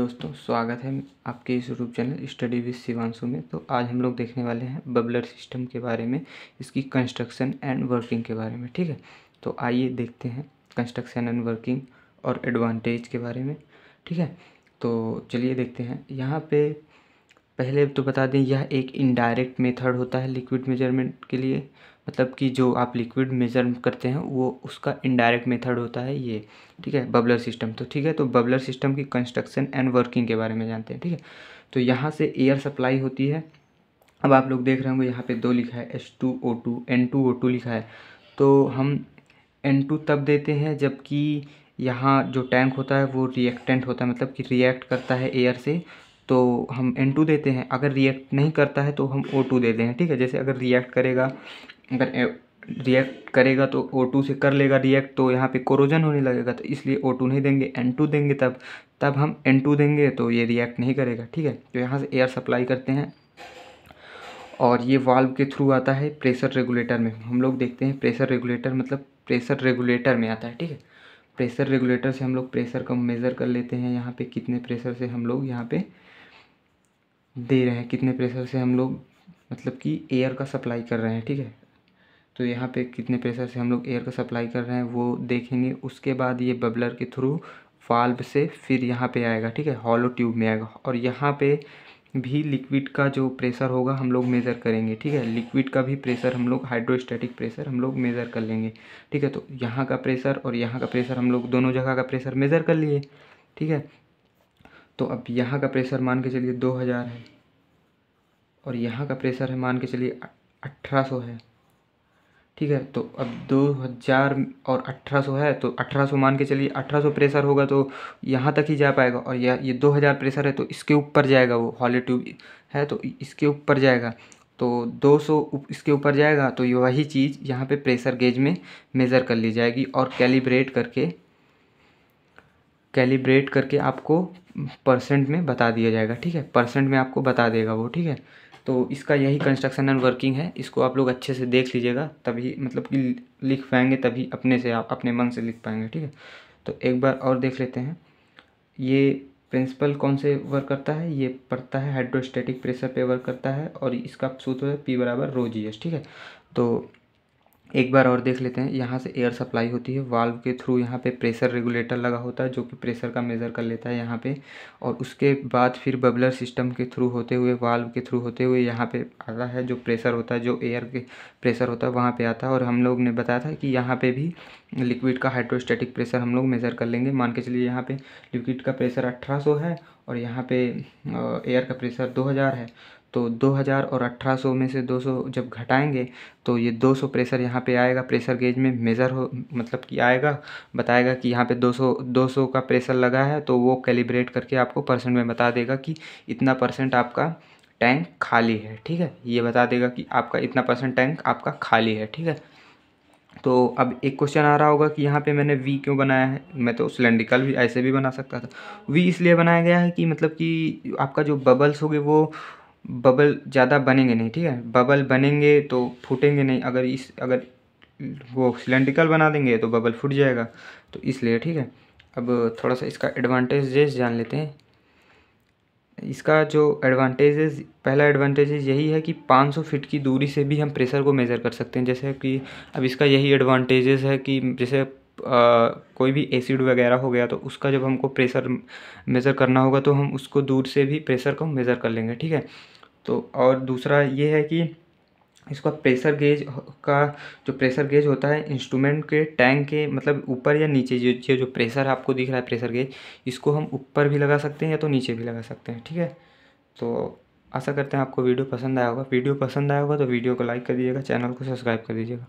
दोस्तों स्वागत है आपके इस YouTube channel study with Shivanshu में तो आज हम लोग देखने वाले हैं बबलर सिस्टम के बारे में इसकी कंस्ट्रक्शन एंड वर्किंग के बारे में ठीक है तो आइए देखते हैं कंस्ट्रक्शन एंड वर्किंग और एडवांटेज के बारे में ठीक है तो चलिए देखते हैं यहाँ पे पहले तो बता दें यह एक इनडायरेक्ट मेथड होता है लिक्विड मेजरमेंट के लिए मतलब कि जो आप लिक्विड मेज़र करते हैं वो उसका इनडायरेक्ट मेथड होता है ये ठीक है बबलर सिस्टम तो ठीक है तो बबलर सिस्टम की कंस्ट्रक्शन एंड वर्किंग के बारे में जानते हैं ठीक है तो यहाँ से एयर सप्लाई होती है अब आप लोग देख रहे होंगे यहाँ पे दो लिखा है H two O two N two O two लिखा है तो हम एन टू तब देते हैं जबकि यहाँ जो टैंक होता है वो रिएक्टेंट होता है मतलब कि रिएक्ट करता है एयर से तो हम एन टू देते हैं अगर रिएक्ट नहीं करता है तो हम ओ टू देते हैं ठीक है जैसे अगर रिएक्ट करेगा अगर रिएक्ट करेगा तो ओ टू से कर लेगा रिएक्ट तो यहाँ पे कोरोजन होने लगेगा तो इसलिए ओ टू नहीं देंगे एन टू देंगे तब तब हम एन टू देंगे तो ये रिएक्ट नहीं करेगा ठीक है तो यहाँ से एयर सप्लाई करते हैं और ये वाल्व के थ्रू आता है प्रेशर रेगुलेटर में हम लोग देखते हैं प्रेशर रेगुलेटर मतलब प्रेशर रेगुलेटर में आता है ठीक है प्रेशर रेगुलेटर से हम लोग प्रेशर का मेज़र कर लेते हैं यहाँ पे कितने प्रेशर से हम लोग यहाँ पे दे रहे हैं कितने प्रेशर से हम लोग मतलब कि एयर का सप्लाई कर रहे हैं ठीक है तो यहाँ पे कितने प्रेशर से हम लोग एयर का सप्लाई कर रहे हैं वो देखेंगे उसके बाद ये बबलर के थ्रू वाल्व से फिर यहाँ पे आएगा ठीक है हॉलो ट्यूब में आएगा और यहाँ पे भी लिक्विड का जो प्रेशर होगा हम लोग मेज़र करेंगे ठीक है लिक्विड का भी प्रेशर हम लोग हाइड्रोस्टैटिक प्रेशर हम लोग मेज़र कर लेंगे ठीक है तो यहाँ का प्रेशर और यहाँ का प्रेशर हम लोग दोनों जगह का प्रेशर मेज़र कर लिए ठीक है तो अब यहाँ का प्रेशर मान के चलिए दो हज़ार है और यहाँ का प्रेशर है मान के चलिए अठारह सौ है ठीक है तो अब दो हज़ार और अठारह सौ है तो अठारह सौ मान के चलिए अठारह सौ प्रेशर होगा तो यहाँ तक ही जा पाएगा और यह ये दो हज़ार प्रेशर है तो इसके ऊपर जाएगा वो हॉली ट्यूब है तो इसके ऊपर जाएगा तो दो सौ इसके ऊपर जाएगा तो वही चीज़ यहाँ पे प्रेशर गेज में मेज़र कर ली जाएगी और कैलिब्रेट करके कैलिब्रेट करके आपको परसेंट में बता दिया जाएगा ठीक है परसेंट में आपको बता देगा वो ठीक है तो इसका यही कंस्ट्रक्शन एंड वर्किंग है इसको आप लोग अच्छे से देख लीजिएगा तभी मतलब कि लिख पाएंगे तभी अपने से आप अपने मन से लिख पाएंगे ठीक है तो एक बार और देख लेते हैं ये प्रिंसिपल कौन से वर्क करता है ये पड़ता है हाइड्रोस्टेटिक प्रेशर पे वर्क करता है और इसका सूत्र है पी बराबर रोजीएस ठीक है तो एक बार और देख लेते हैं यहाँ से एयर सप्लाई होती है वाल्व के थ्रू यहाँ पे प्रेशर रेगुलेटर लगा होता है जो कि प्रेशर का मेज़र कर लेता है यहाँ पे और उसके बाद फिर बबलर सिस्टम के थ्रू होते हुए वाल्व के थ्रू होते हुए यहाँ पे आता है जो प्रेशर होता है जो एयर के प्रेशर होता है वहाँ पर आता है और हम लोग ने बताया था कि यहाँ पर भी लिक्विड का हाइड्रोस्टेटिक प्रेशर हम लोग मेज़र कर लेंगे मान के चलिए यहाँ पर लिक्विड का प्रेशर अठारह है और यहाँ पे एयर का प्रेशर 2000 है तो 2000 और 1800 में से 200 जब घटाएंगे तो ये 200 प्रेशर यहाँ पे आएगा प्रेशर गेज में मेज़र हो मतलब कि आएगा बताएगा कि यहाँ पे 200 200 का प्रेशर लगा है तो वो कैलिब्रेट करके आपको परसेंट में बता देगा कि इतना परसेंट आपका टैंक खाली है ठीक है ये बता देगा कि आपका इतना परसेंट टैंक आपका खाली है ठीक है तो अब एक क्वेश्चन आ रहा होगा कि यहाँ पे मैंने वी क्यों बनाया है मैं तो सिलेंड्रिकल भी ऐसे भी बना सकता था वी इसलिए बनाया गया है कि मतलब कि आपका जो बबल्स होगी वो बबल ज़्यादा बनेंगे नहीं ठीक है बबल बनेंगे तो फूटेंगे नहीं अगर इस अगर वो सिलेंड्रिकल बना देंगे तो बबल फूट जाएगा तो इसलिए ठीक है अब थोड़ा सा इसका एडवांटेज जान लेते हैं इसका जो एडवांटेजेज़ पहला एडवांटेजेस यही है कि पाँच सौ फ़ीट की दूरी से भी हम प्रेशर को मेज़र कर सकते हैं जैसे कि अब इसका यही एडवांटेजेस है कि जैसे कोई भी एसिड वगैरह हो गया तो उसका जब हमको प्रेशर मेज़र करना होगा तो हम उसको दूर से भी प्रेशर को मेज़र कर लेंगे ठीक है तो और दूसरा ये है कि इसका प्रेशर गेज का जो प्रेसर गेज होता है इंस्ट्रूमेंट के टैंक के मतलब ऊपर या नीचे जो जो प्रेसर आपको दिख रहा है प्रेशर गेज इसको हम ऊपर भी लगा सकते हैं या तो नीचे भी लगा सकते हैं ठीक है तो आशा करते हैं आपको वीडियो पसंद आया होगा वीडियो पसंद आया होगा तो वीडियो को लाइक कर दीजिएगा चैनल को सब्सक्राइब कर दीजिएगा